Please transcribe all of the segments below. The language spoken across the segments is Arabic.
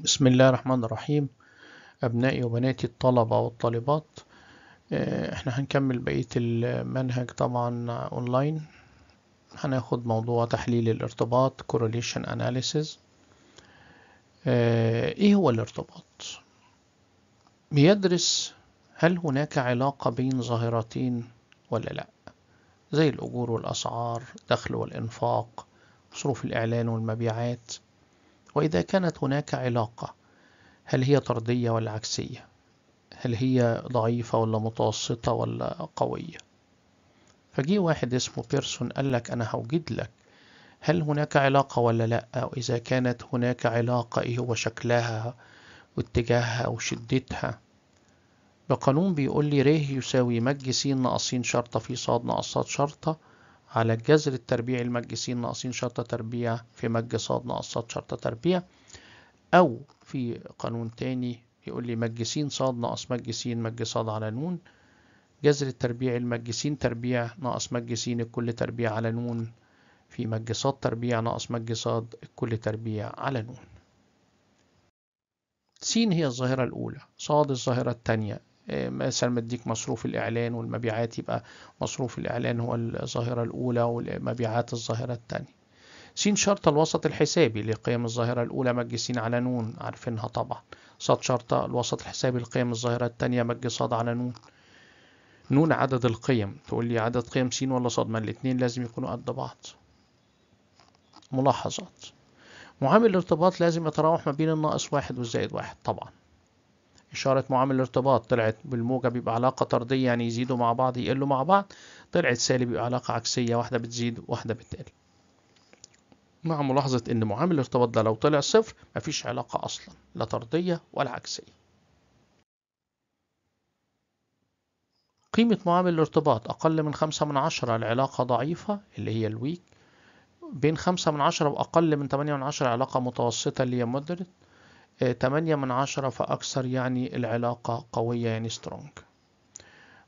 بسم الله الرحمن الرحيم أبنائي وبناتي الطلبة والطالبات آه، احنا هنكمل بقية المنهج طبعا اونلاين هناخد موضوع تحليل الارتباط correlation analysis آه، ايه هو الارتباط بيدرس هل هناك علاقة بين ظاهرتين ولا لا زي الأجور والأسعار دخل والإنفاق صروف الإعلان والمبيعات وإذا كانت هناك علاقة هل هي طردية ولا عكسية هل هي ضعيفة ولا متوسطة ولا قوية فجي واحد اسمه بيرسون قال لك أنا هوجد لك هل هناك علاقة ولا لأ وإذا كانت هناك علاقة إيه هو شكلها واتجاهها وشدتها بقانون بيقول لي ر يساوي مج س ناقص شرطة في ص ناقصات شرطة على الجذر التربيعي المجسين ناقصين شرطة تربيع في مج صاد ناقصات شرطة تربيع أو في قانون تاني يقول لي مجسين صاد ناقص مجسين مج صاد على نون جذر التربيع المجسين تربيع ناقص مجسين الكل تربيع على نون في مج صاد تربيع ناقص مج صاد الكل تربيع على نون س هي الظاهرة الأولى صاد الظاهرة الثانية آه، مثلا مديك مصروف الإعلان والمبيعات يبقى مصروف الإعلان هو الظاهرة الأولى والمبيعات الظاهرة الثانية س شرطة الوسط الحسابي لقيم الظاهرة الأولى مجسين على نون عارفينها طبعا ص شرطة الوسط الحسابي لقيم الظاهرة الثانية مج صاد على نون نون عدد القيم تقول لي عدد قيم س ولا صاد ما الاتنين لازم يكونوا قد بعض ملاحظات معامل الارتباط لازم يتراوح ما بين الناقص واحد والزائد واحد طبعا إشارة معامل الارتباط طلعت بالموجب يبقى علاقة طردية يعني يزيدوا مع بعض يقلوا مع بعض طلعت سالب يبقى علاقة عكسية واحدة بتزيد واحدة بتقل مع ملاحظة إن معامل الارتباط ده لو طلع صفر مفيش علاقة أصلا لا طردية ولا عكسية قيمة معامل الارتباط أقل من خمسة من عشرة العلاقة ضعيفة اللي هي الويك بين خمسة من عشرة وأقل من تمانية من عشرة علاقة متوسطة اللي هي مودريت 8 من 10 فأكثر يعني العلاقة قوية يعني سترونج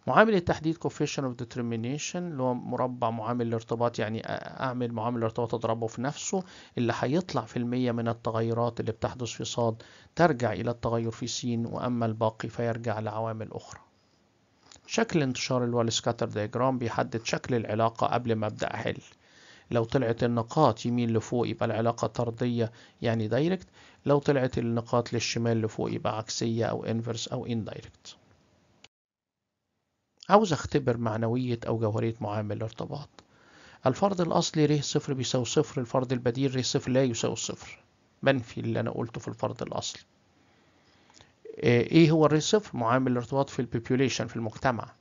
معامل التحديد coefficient of determination اللي هو مربع معامل الارتباط يعني أعمل معامل الارتباط أضربه في نفسه اللي هيطلع في المية من التغيرات اللي بتحدث في صاد ترجع إلى التغير في س وأما الباقي فيرجع لعوامل أخرى شكل انتشار الوال سكاتر ديجرام بيحدد شكل العلاقة قبل ما أبدأ أحل لو طلعت النقاط يمين لفوق يبقى العلاقة طردية يعني دايركت لو طلعت النقاط للشمال لفوق يبقى عكسية أو انفرس أو اندايركت عاوز اختبر معنوية أو جوهرية معامل الارتباط الفرض الأصلي ر صفر بيساوي صفر الفرض البديل ر صفر لا يساوي صفر منفي اللي أنا قلته في الفرض الأصلي آه، إيه هو الر صفر معامل الارتباط في البوبوليشن في المجتمع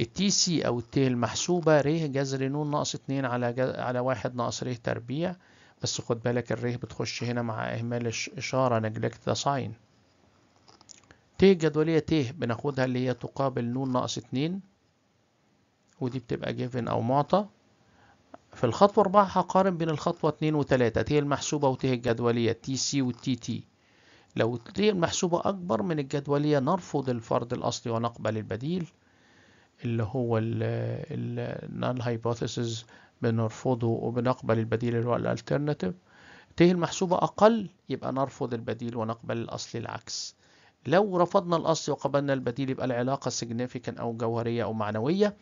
التي سي أو الت المحسوبة ر جذر ن ناقص اتنين على على واحد ناقص ر تربيع بس خد بالك الريه بتخش هنا مع إهمال إشارة نجلكت ساين تي الجدولية تي بناخدها اللي هي تقابل نون ناقص اتنين ودي بتبقى جيفن أو معطى في الخطوة أربعة هقارن بين الخطوة اتنين وتلاتة تي المحسوبة وتي الجدولية تي سي وتي تي لو تي المحسوبة أكبر من الجدولية نرفض الفرض الأصلي ونقبل البديل اللي هو النون هايبوثيسز بنرفضه وبنقبل البديل اللي هو الالترناتيف ت المحسوبة أقل يبقى نرفض البديل ونقبل الأصل العكس لو رفضنا الأصل وقبلنا البديل يبقى العلاقة significant أو جوهرية أو معنوية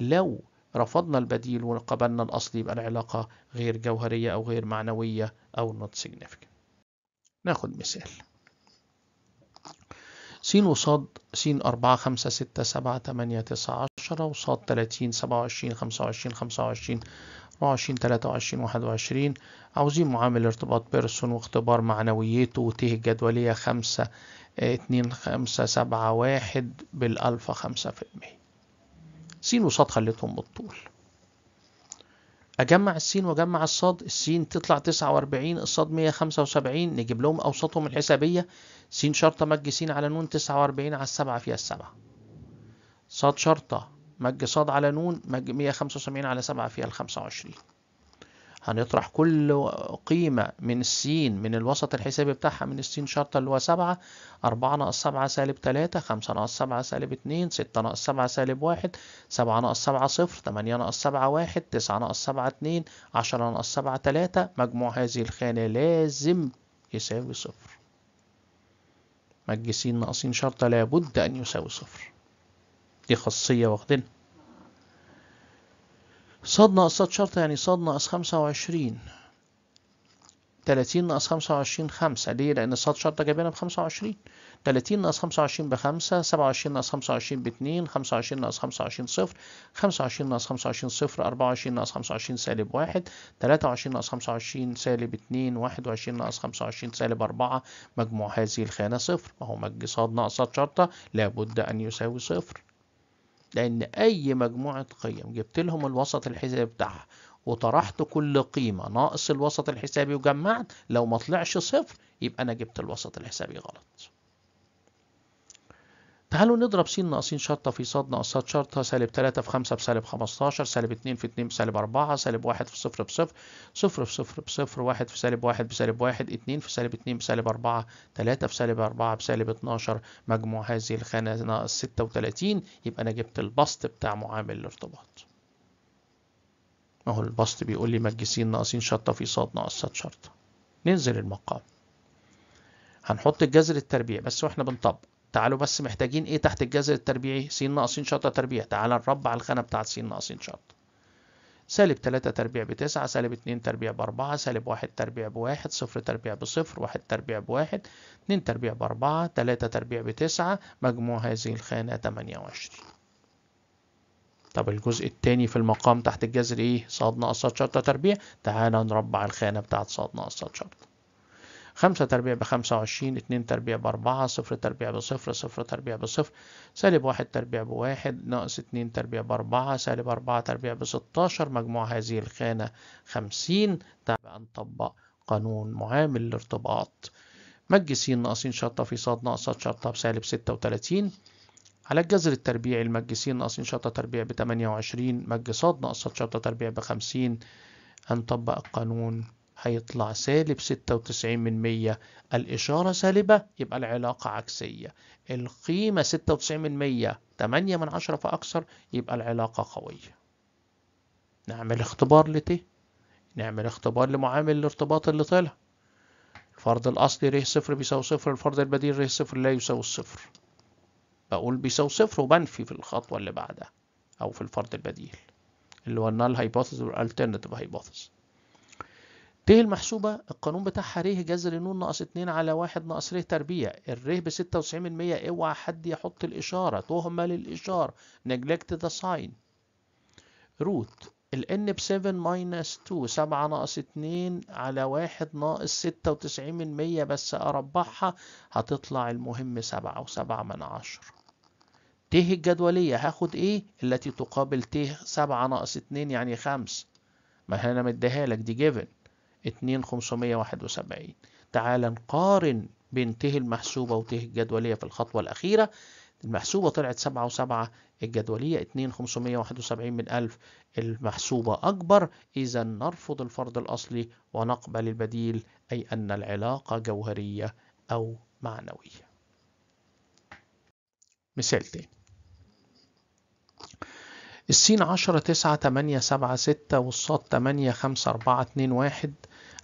لو رفضنا البديل وقبلنا الأصل يبقى العلاقة غير جوهرية أو غير معنوية أو نوت significant ناخد مثال س وصاد س 4 5 6 7 8 9 10 وصاد 30 27 25 25 24 23 21 عاوزين معامل ارتباط بيرسون واختبار معنوياته وت الجدولية 5 2 5 7 1 بالألفا 5% س وصاد خليتهم بالطول أجمع السين وأجمع الصاد السين تطلع 49 الصاد 175 نجيب لهم اوسطهم الحسابية س شرطة مج س على نون تسعة وأربعين على السبعة فيها السبعة ص شرطة مج ص على نون مج مية خمسة وسبعين على سبعة فيها الخمسة وعشرين هنطرح كل قيمة من السين من الوسط الحسابي بتاعها من السين شرطة اللي هو سبعة أربعة ناقص سبعة سالب تلاتة خمسة ناقص سبعة سالب اتنين ستة ناقص سبعة سالب واحد سبعة ناقص سبعة صفر تمانية ناقص سبعة واحد تسعة ناقص سبعة اتنين عشرة ناقص سبعة تلاتة مجموع هذه الخانة لازم يساوي صفر مجسين ناقصين شرطة لابد أن يساوي صفر دي خاصية واخدينها صاد ص شرطة يعني صاد ناقص خمسة وعشرين تلاتين ناقص خمسة وعشرين خمسة ليه؟ لأن صاد شرطة جايبينها بخمسة وعشرين 30 ناقص 25 ب 5 27 ناقص 25 ب 2 25 ناقص 25 صفر 25 ناقص 25 صفر 24 ناقص 25 سالب 1 23 ناقص 25 سالب 2 21 ناقص 25 سالب 4 مجموع هذه الخانة صفر ما هو مج ص ناقص شرطة لابد أن يساوي صفر لأن أي مجموعة قيم جبت لهم الوسط الحسابي بتاعها وطرحت كل قيمة ناقص الوسط الحسابي وجمعت لو ما طلعش صفر يبقى أنا جبت الوسط الحسابي غلط تعالوا نضرب س ناقصين شرطة في ص ناقصات شرطة سالب 3 في 5 بسالب 15 سالب 2 في 2 بسالب 4 سالب 1 في 0 بصفر 0 في 0 بصفر 1 في سالب 1 بسالب 1 2 في سالب 2 بسالب 4 3 في سالب 4 بسالب 12 مجموع هذه الخانة ناقص 36 يبقى أنا جبت البسط بتاع معامل الارتباط أهو البسط بيقول لي مج س ناقصين شرطة في ص ناقصات شرطة ننزل المقام هنحط الجذر التربيع بس واحنا بنطبق تعالوا بس محتاجين ايه تحت الجذر التربيعي س ناقص شطة تربيع تعالى نربع الخانة بتاعت س ناقص شطة سالب 3 تربيع بتسعة سالب 2 تربيع بأربعة سالب 1 تربيع بواحد صفر تربيع بصفر واحد تربيع بواحد 2 تربيع بأربعة 3 تربيع بتسعة مجموع هذه الخانة 28 طب الجزء التاني في المقام تحت الجذر ايه ناقص ناقصات شطة تربيع تعالى نربع الخانة بتاعت ص ناقص شطة خمسة تربيع بخمسة وعشرين اتنين تربيع بأربعة صفر تربيع بصفر صفر تربيع بصفر سالب واحد تربيع بواحد ناقص اتنين تربيع بأربعة سالب أربعة تربيع بستاشر مجموع هذه الخانة خمسين تعب نطبق قانون معامل الارتباط مج س ناقصين ش في ص ناقص ش بسالب ستة وتلاتين على الجذر التربيعي المج س ناقصين ش تربيع بتمانية وعشرين مج ص ناقص ش تربيع بخمسين هنطبق القانون هيطلع سالب 96 من 100 الإشارة سالبة يبقى العلاقة عكسية القيمة 96 من 100 8 من 10 فأكثر يبقى العلاقة قوية نعمل اختبار لتي نعمل اختبار لمعامل الارتباط اللي طلع الفرض الأصلي ريه صفر بيساوي صفر الفرض البديل ريه صفر لا يساوي الصفر بقول بيساوي صفر وبنفي في الخطوة اللي بعدها أو في الفرض البديل اللي هو النال هايبوثيس والالترناتيف هايبوثيس ت المحسوبة القانون بتاعها ر جذر ن ناقص 2 على 1 ناقص ر تربيع الر ب 96% اوعى حد يحط الإشارة تهمل الإشارة neglect the sign روت الان ب 7 ماينس 2 7 ناقص 2 على 1 ناقص 96% بس اربعها هتطلع المهم 7 و7 من 10 ت الجدولية هاخد ايه التي تقابل ت 7 ناقص 2 يعني 5 ما انا مديها لك دي جيفن 2571 تعال نقارن بين ته المحسوبة وته الجدولية في الخطوة الأخيرة المحسوبة طلعت سبعة وسبعة الجدولية اتنين خمسمية واحد وسبعين من ألف المحسوبة أكبر إذا نرفض الفرض الأصلي ونقبل البديل أي أن العلاقة جوهرية أو معنوية مثال تاني السين عشرة تسعة تمانية سبعة ستة والصاد تمانية خمسة أربعة اتنين واحد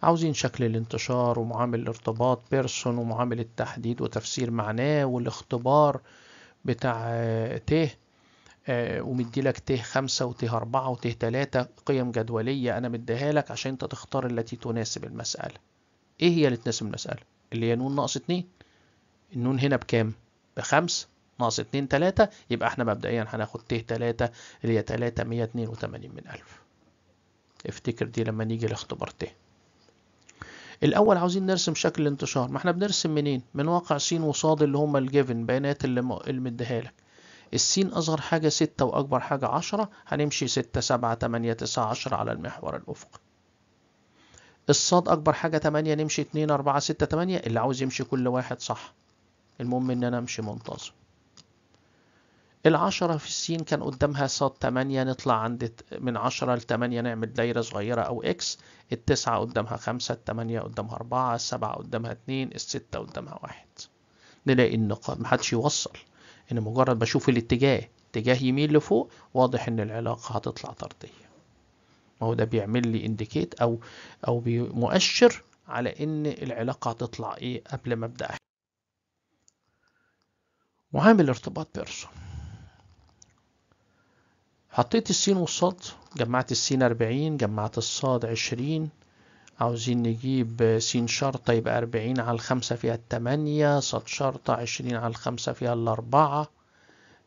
عاوزين شكل الانتشار ومعامل الارتباط بيرسون ومعامل التحديد وتفسير معناه والاختبار بتاع ت آه، ومديلك ت خمسة وت أربعة وت تلاتة قيم جدولية أنا مديها لك عشان أنت تختار التي تناسب المسألة إيه هي اللي تناسب المسألة؟ اللي هي نون ناقص اتنين النون هنا بكام؟ بخمسة ناقص اتنين تلاتة يبقى احنا مبدئيا هناخد ت تلاتة اللي هي تلاتة مية اتنين وتمانين من ألف افتكر دي لما نيجي لاختبار ت الاول عاوزين نرسم شكل الانتشار ما احنا بنرسم منين من واقع س وص اللي هما الجيفن بيانات اللي مديها لك السين اصغر حاجه ستة واكبر حاجه عشرة هنمشي ستة سبعة تمانية تسعة عشرة على المحور الافقي الصاد اكبر حاجه تمانية نمشي اتنين اربعة ستة تمانية اللي عاوز يمشي كل واحد صح المهم ان انا امشي منتظم العشرة في السين كان قدامها صاد 8 نطلع عند من 10 ل 8 نعمل دايرة صغيرة أو إكس التسعة قدامها خمسة، التمانية قدامها أربعة، السبعة قدامها اتنين، الستة قدامها واحد. نلاقي إن محدش يوصل إن مجرد بشوف الاتجاه اتجاه يمين لفوق واضح إن العلاقة هتطلع طردية ما هو ده بيعمل لي انديكيت أو أو مؤشر على إن العلاقة هتطلع إيه قبل ما أبدأ معامل ارتباط بيرسون حطيت السين والصاد جمعت السين أربعين جمعت الصاد عشرين عاوزين نجيب سين شرطة يبقى أربعين على الخمسة فيها التمانية صاد شرطة عشرين على الخمسة فيها الأربعة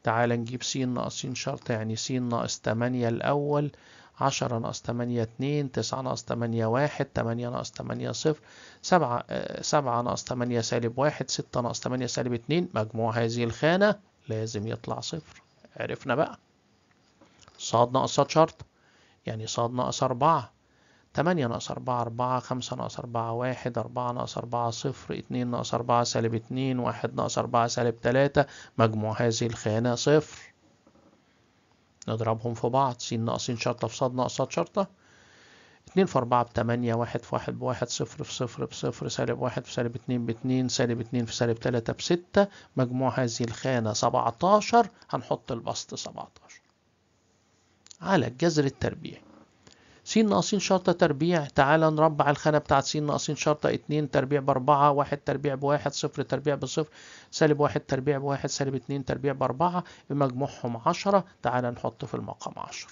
تعال نجيب سين ناقص سين شرطة يعني سين ناقص تمانية الأول عشرة ناقص تمانية اتنين تسعة ناقص تمانية واحد تمانية ناقص تمانية صفر سبعة سبعة ناقص تمانية سالب واحد ستة ناقص تمانية سالب اتنين مجموع هذه الخانة لازم يطلع صفر عرفنا بقى ص ناقص ص شرط يعني ص ناقص أربعة تمانية ناقص أربعة أربعة خمسة ناقص أربعة واحد أربعة ناقص أربعة صفر اتنين ناقص أربعة سالب اتنين واحد ناقص أربعة سالب تلاتة مجموع هذه الخانة صفر نضربهم في بعض س ناقصين شرطة في ص ص شرطة اتنين في أربعة بتمانية واحد في واحد بواحد صفر في صفر بصفر سالب واحد في سالب اتنين باتنين سالب اتنين في سالب تلاتة بستة مجموع هذه الخانة سبعتاشر هنحط البسط سبعتاشر على الجذر التربيعي س ناقصين شرطة تربيع تعال نربع الخانة بتاعت س ناقصين شرطة اتنين تربيع بأربعة واحد تربيع بواحد صفر تربيع بصفر سالب واحد تربيع بواحد سالب اتنين تربيع بأربعة بمجموعهم عشرة تعال نحط في المقام عشرة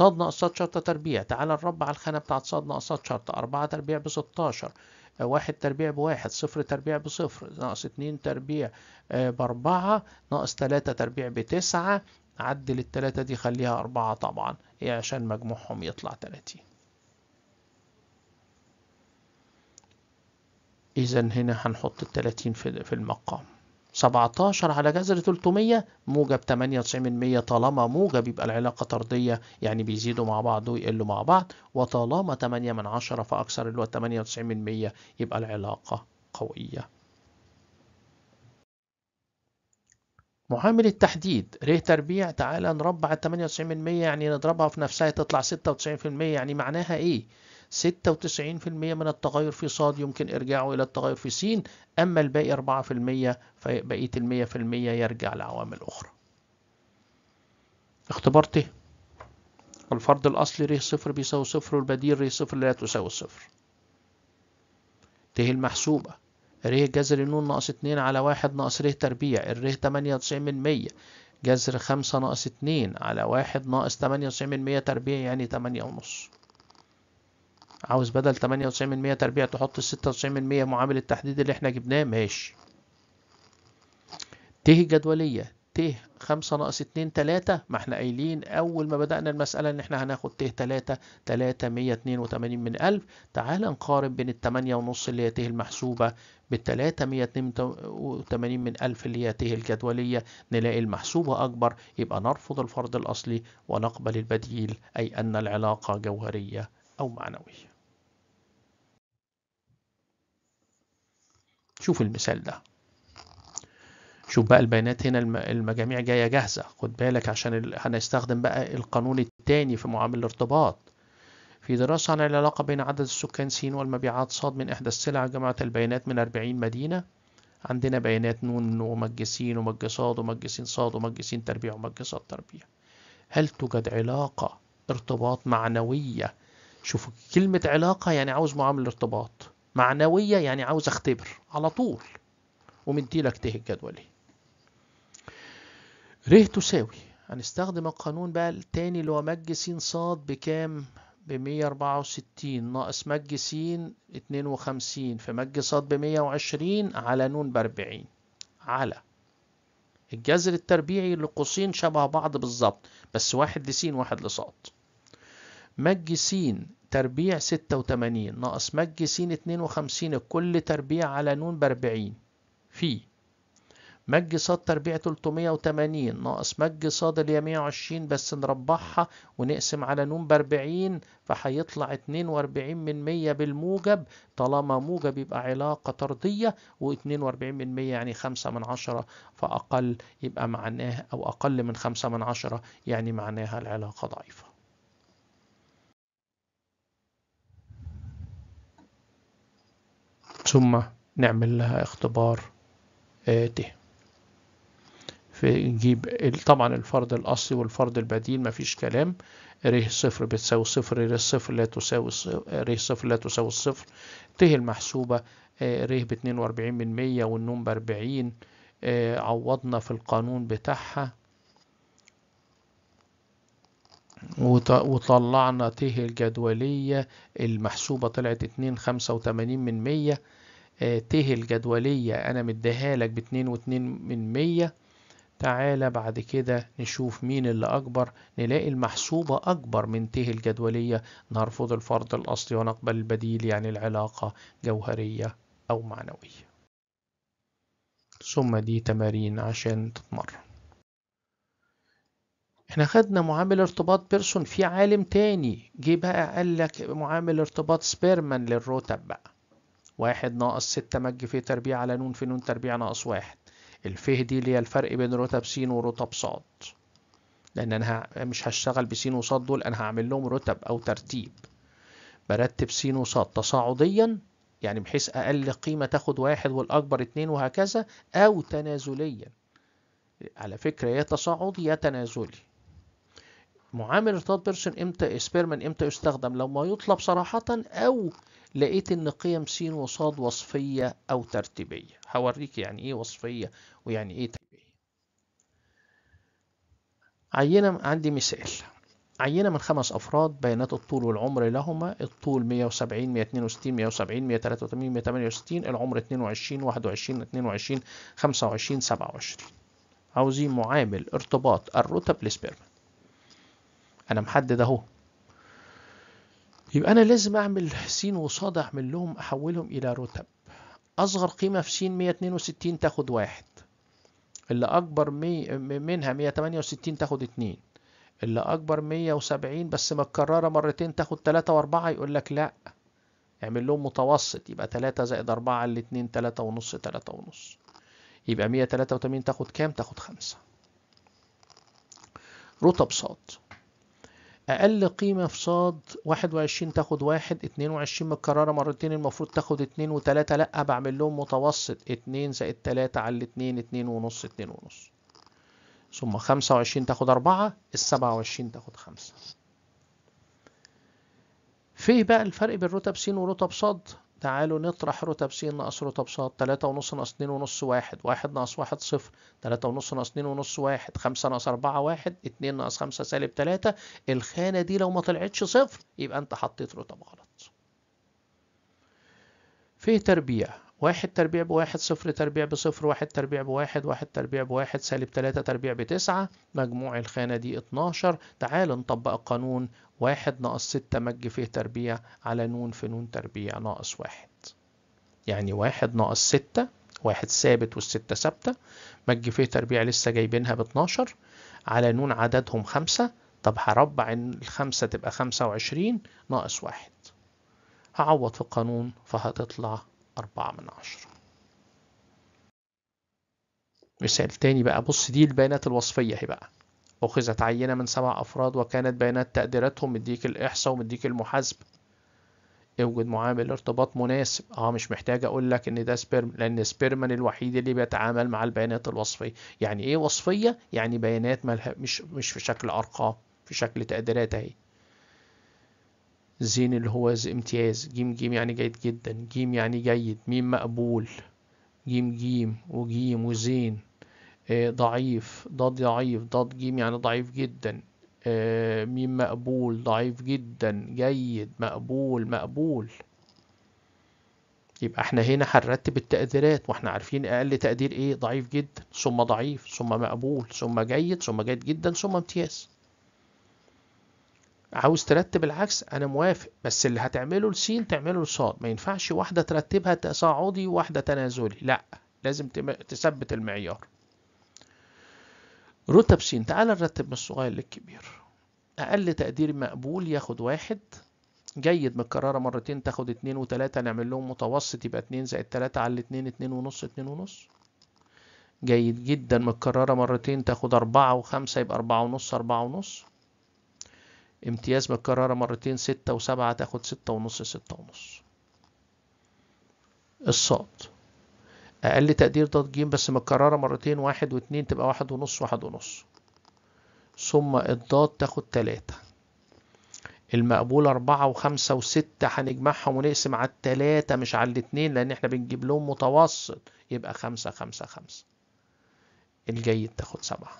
ناقص ناقصات شرطة تربيع تعال نربع الخانة بتاعت ناقص ناقصات شرطة أربعة تربيع بستاشر واحد تربيع بواحد صفر تربيع بصفر ناقص اتنين تربيع آه، بأربعة ناقص تلاتة تربيع بتسعة عدل التلاتة دي خليها أربعة طبعا إيه عشان مجموعهم يطلع تلاتين إذا هنا هنحط التلاتين في المقام سبعتاشر على جذر تلتمية موجب تمانية وتسعين من مية طالما موجب يبقى العلاقة طردية يعني بيزيدوا مع بعض ويقلوا مع بعض وطالما تمانية من عشرة فأكثر اللي هو تمانية وتسعين من مية يبقى العلاقة قوية معامل التحديد ر تربيع تعالى نربع ال 98% يعني نضربها في نفسها تطلع 96% يعني معناها ايه 96% من التغير في صاد يمكن إرجاعه إلى التغير في س أما الباقي 4% فبقية المية في المية يرجع لعوامل أخرى اختبار ت الفرض الأصلي ر صفر بيساوي صفر والبديل ر صفر لا تساوي صفر ت المحسوبة ر جذر ن ناقص اتنين على واحد ناقص ر تربيع الر تمانية وتسعين من مية جذر خمسة ناقص اتنين على واحد ناقص تمانية وتسعين من مية تربيع يعني تمانية ونص عاوز بدل تمانية وتسعين من مية تربيع تحط الستة وتسعين من مية معامل التحديد اللي احنا جبناه ماشي ت جدولية ت خمسة ناقص اتنين تلاتة ما احنا قايلين أول ما بدأنا المسألة إن احنا هناخد ت تلاتة تلاتة مية اتنين وتمانين من ألف تعال نقارن بين التمانية ونص اللي هي ت المحسوبة بالتلاتة مية اتنين وتمانين من ألف اللي هي ت الجدولية نلاقي المحسوبة أكبر يبقى نرفض الفرض الأصلي ونقبل البديل أي أن العلاقة جوهرية أو معنوية شوف المثال ده شوف بقى البيانات هنا المجاميع جايه جاهزه خد بالك عشان هنستخدم بقى القانون الثاني في معامل الارتباط في دراسة عن العلاقة بين عدد السكان س والمبيعات ص من إحدى السلع جمعت البيانات من 40 مدينة عندنا بيانات نون ومج س ص صاد س تربيع ومج ص تربيع هل توجد علاقة ارتباط معنوية شوفوا كلمة علاقة يعني عاوز معامل ارتباط معنوية يعني عاوز اختبر على طول ومن لك ته الجدول ر تساوي هنستخدم القانون بقى التاني اللي هو مج س ص بكام بمية أربعة وستين ناقص مج س اتنين وخمسين فمج ص بمية وعشرين على ن بأربعين على الجذر التربيعي لقوسين شبه بعض بالظبط بس واحد لس واحد لص مج س تربيع ستة وتمانين ناقص مج س اتنين وخمسين الكل تربيع على ن بأربعين في مج صاد تربيع 380 ناقص مج صاد اللي هي 120 بس نربحها ونقسم على ن ب 40 فهيطلع 42 من 100 بالموجب طالما موجب يبقى علاقة طردية و42 من 100 يعني 5 من 10 فأقل يبقى معناها أو أقل من 5 من 10 يعني معناها العلاقة ضعيفة ثم نعمل لها اختبار آه، ت فنجيب طبعا الفرد الأصلي والفرد البديل مفيش كلام ر صفر بتساوي صفر ر صفر لا تساوي ر صفر لا تساوي الصفر ت المحسوبة آه، ر باتنين وأربعين من مية والنون بأربعين آه، عوضنا في القانون بتاعها وطلعنا ت الجدولية المحسوبة طلعت اتنين خمسة وتمانين من مية آه، ت الجدولية أنا مديها لك باتنين واتنين من مية تعالى بعد كده نشوف مين اللي أكبر نلاقي المحسوبة أكبر من ت الجدولية نرفض الفرض الأصلي ونقبل البديل يعني العلاقة جوهرية أو معنوية ثم دي تمارين عشان تتمرن احنا خدنا معامل ارتباط بيرسون في عالم تاني جه بقى قال لك معامل ارتباط سبيرمان للروتب بقى واحد ناقص ستة مج في تربيع على نون في نون تربيع ناقص واحد الفه دي اللي هي الفرق بين رتب س ورتب ص لان انا مش هشتغل بس وص دول انا هعمل لهم رتب او ترتيب برتب س وص تصاعديا يعني بحيث اقل قيمه تاخد واحد والاكبر اتنين وهكذا او تنازليا على فكره يا تصاعدي يا تنازلي معامل ارتباط بيرسون امتى اسبيرمن امتى يستخدم لما يطلب صراحه او لقيت ان قيم س وص وصفية او ترتيبية هوريك يعني ايه وصفية ويعني ايه ترتيبية عينة عندي مثال عينة من خمس أفراد بيانات الطول والعمر لهما الطول 170 162 170 183 168 العمر 22 21 22 25 27 عاوزين معامل ارتباط الرتب لسبيرما أنا محدد أهو يبقى أنا لازم أعمل سين وصاد أعمل لهم أحولهم إلى رتب أصغر قيمة في سين 162 تاخد واحد اللي أكبر مي منها 168 تاخد اتنين اللي أكبر 170 بس متكررة مرتين تاخد تلاتة وأربعة يقول لك لأ اعمل لهم متوسط يبقى تلاتة زائد أربعة الاتنين تلاتة ونص تلاتة ونص يبقى 183 تاخد كام؟ تاخد خمسة رتب صاد اقل قيمة في صاد 21 تاخد واحد 22 متكررة مرتين المفروض تاخد اتنين وتلاتة لا بعمل لهم متوسط اتنين زائد تلاتة على الاتنين اتنين ونص اتنين ونص ثم خمسة وعشرين تاخد أربعة السبعة وعشرين تاخد خمسة فيه بقى الفرق بين رتب س ورتب صاد تعالوا نطرح رتب س ناقص رتب ص تلاتة ونص ناقص اتنين ونص واحد واحد ناقص واحد صفر تلاتة ونص ناقص اتنين ونص واحد خمسة ناقص أربعة واحد اتنين ناقص خمسة سالب تلاتة الخانة دي لو ما طلعتش صفر يبقى أنت حطيت رتب غلط. في تربيع واحد تربيع بواحد صفر تربيع بصفر واحد تربيع بواحد واحد تربيع بواحد سالب تلاتة تربيع بتسعة مجموع الخانة دي اتناشر تعال نطبق قانون واحد ناقص ستة مج فيه تربيع على نون في نون تربيع ناقص واحد يعني واحد ناقص ستة واحد ثابت والستة ثابتة مج فيه تربيع لسه جايبينها باتناشر على نون عددهم خمسة طب هربع الخمسة تبقى خمسة وعشرين ناقص واحد هعوض في القانون فهتطلع أربعة من عشرة مثال تاني بقى بص دي البيانات الوصفية هي بقى أخذت عينة من سبع أفراد وكانت بيانات تقديراتهم مديك الإحصاء ومديك المحاسبة اوجد معامل ارتباط مناسب اه مش محتاج اقول لك ان ده سبيرم لان سبيرمان الوحيد اللي بيتعامل مع البيانات الوصفيه يعني ايه وصفيه يعني بيانات ملها مش مش في شكل ارقام في شكل تقديرات اهي زين اللي هو امتياز جيم جيم يعني جيد جدا جيم يعني جيد ميم مقبول جيم جيم وجيم وزين آه ضعيف ضاد ضعيف ضاد جيم يعني ضعيف جدا آه ميم مقبول ضعيف جدا جيد مقبول مقبول يبقى احنا هنا هنرتب التقديرات واحنا عارفين اقل تقدير ايه ضعيف جدا ثم ضعيف ثم مقبول ثم جيد ثم جيد جدا ثم امتياز عاوز ترتب العكس انا موافق بس اللي هتعمله لسين تعمله لصاد ما ينفعش واحده ترتبها تصاعدي وواحده تنازلي لا لازم تثبت المعيار رتب سين تعال نرتب من الصغير للكبير اقل تقدير مقبول ياخد واحد جيد متكررة مرتين تاخد اتنين وتلاتة نعمل لهم متوسط يبقى اتنين زائد تلاتة على الاتنين اتنين ونص اتنين ونص جيد جدا متكررة مرتين تاخد أربعة وخمسة يبقى أربعة ونص أربعة ونص امتياز متكررة مرتين ستة وسبعة تاخد ستة ونص ستة ونص الصاد أقل تقدير ضاد جيم بس متكررة مرتين واحد واتنين تبقى واحد ونص واحد ونص ثم الضاد تاخد تلاتة المقبول أربعة وخمسة وستة هنجمعهم ونقسم على التلاتة مش على الاتنين لأن احنا بنجيب لهم متوسط يبقى خمسة خمسة خمسة الجيد تاخد سبعة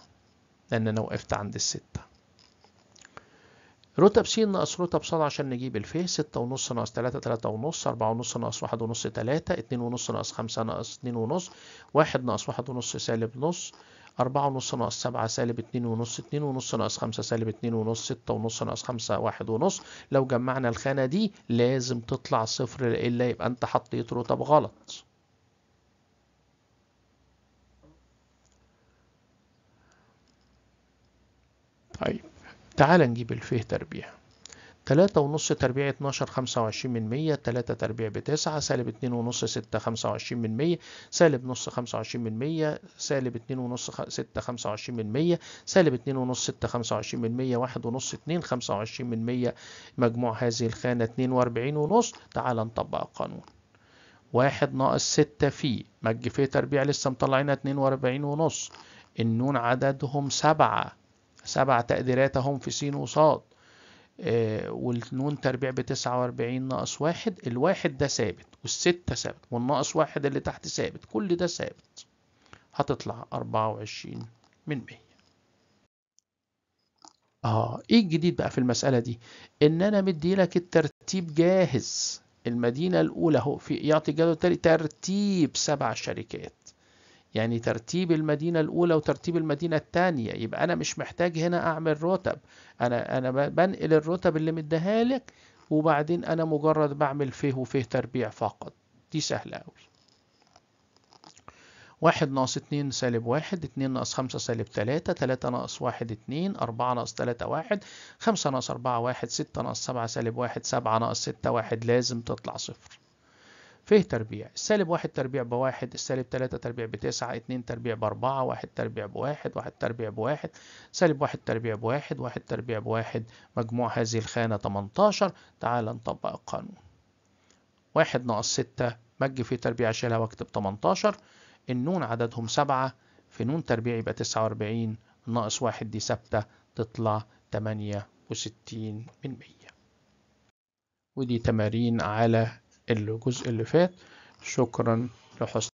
لأن أنا وقفت عند الستة رتب س ناقص رتب ص عشان نجيب الف ستة ونص ناقص تلاتة تلاتة ونص أربعة ونص ناقص واحد ونص تلاتة اتنين ونص ناقص خمسة ناقص اتنين ونص واحد ناقص واحد ونص سالب نص أربعة ونص ناقص سبعة سالب اتنين ونص اتنين ونص ناقص خمسة سالب اتنين ونص ستة ونص ناقص خمسة واحد ونص لو جمعنا الخانة دي لازم تطلع صفر إلا يبقى أنت حطيت رتب غلط طيب تعال نجيب الفيه تربيع تلاتة ونص تربيع اتناشر خمسة وعشرين من مية تلاتة تربيع بتسعة سالب اتنين ونص ستة خمسة وعشرين من مية سالب نص خمسة وعشرين من مية سالب اتنين ونص ستة خمسة وعشرين من مية سالب اتنين ونص ستة خمسة وعشرين من مية واحد ونص اتنين خمسة وعشرين من مية مجموع هذه الخانة اتنين واربعين ونص تعال نطبق القانون واحد ناقص ستة في مج في تربيع لسه مطلعينها اتنين واربعين ونص النون عددهم سبعة سبع تقديرات هم في س وصاد آه، والنون تربيع بتسعة وأربعين ناقص واحد الواحد ده ثابت والستة ثابت والناقص واحد اللي تحت ثابت كل ده ثابت هتطلع أربعة وعشرين من مية اه ايه الجديد بقى في المسألة دي ان انا مدي لك الترتيب جاهز المدينة الاولى هو في يعطي جدول ترتيب سبع شركات يعني ترتيب المدينة الأولى وترتيب المدينة الثانية يبقى أنا مش محتاج هنا أعمل رتب أنا أنا بنقل الرتب اللي مديها لك وبعدين أنا مجرد بعمل فيه وفيه تربيع فقط دي سهلة أوي واحد ناقص اتنين سالب واحد اتنين ناقص خمسة سالب تلاتة تلاتة ناقص واحد اتنين أربعة ناقص تلاتة واحد خمسة ناقص أربعة واحد ستة ناقص سبعة سالب واحد سبعة ناقص ستة واحد لازم تطلع صفر فيه تربيع السالب واحد تربيع بواحد السالب تلاتة تربيع بتسعة اتنين تربيع بأربعة واحد تربيع بواحد واحد تربيع بواحد سالب واحد تربيع بواحد واحد تربيع بواحد مجموع هذه الخانة 18 تعال نطبق القانون واحد ناقص ستة مج في تربيع شيلها واكتب 18 النون عددهم سبعة في نون تربيع يبقى 49 ناقص واحد دي ثابتة تطلع 68 من 100 ودي تمارين على الجزء اللي فات شكرا لحسن